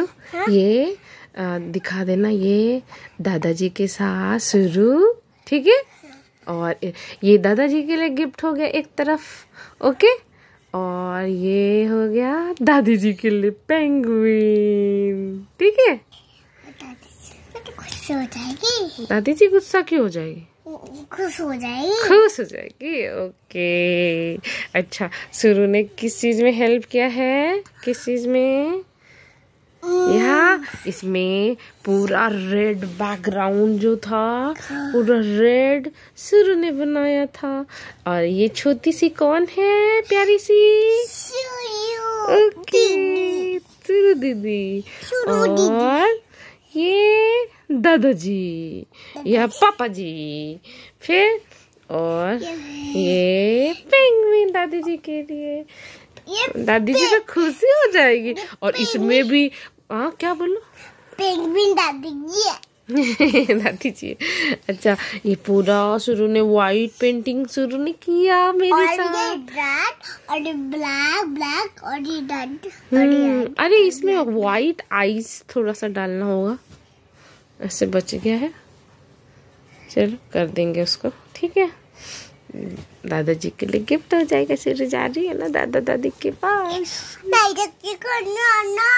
बिट्टू हाँ। ये आ, दिखा देना ये दादाजी के साथ शुरू ठीक है और ये दादाजी के लिए गिफ्ट हो गया एक तरफ ओके और ये हो गया दादी जी के लिए पेंगुइन ठीक है गुस्सा हो जाएगी दादी जी गुस्सा क्यों हो जाएगी खुश हो जाएगी खुश हो जाएगी ओके अच्छा सुरु ने किस चीज में हेल्प किया है किस चीज में यहाँ mm. इसमें पूरा रेड बैकग्राउंड जो था पूरा रेड सुर ने बनाया था और ये छोटी सी कौन है प्यारी सी ओके सुरु दीदी और ये दादाजी या पापा जी फिर और ये पेंगुइन दादी जी के लिए दादी जी तो खुशी हो जाएगी और इसमें भी आ, हाँ, क्या बोलो पेंगुइन दादी जी दादी जी अच्छा ये पूरा शुरू ने व्हाइट पेंटिंग शुरू ने किया मेरे और साथ ये रेड और ये ब्लैक ब्लैक और ये हम्म, अरे इसमें व्हाइट आईज थोड़ा सा डालना होगा ऐसे बच गया है चलो कर देंगे उसको ठीक है दादाजी के लिए गिफ्ट हो जाएगा सिर जा रही है ना दादा दादी के पास না এটা কি করি না না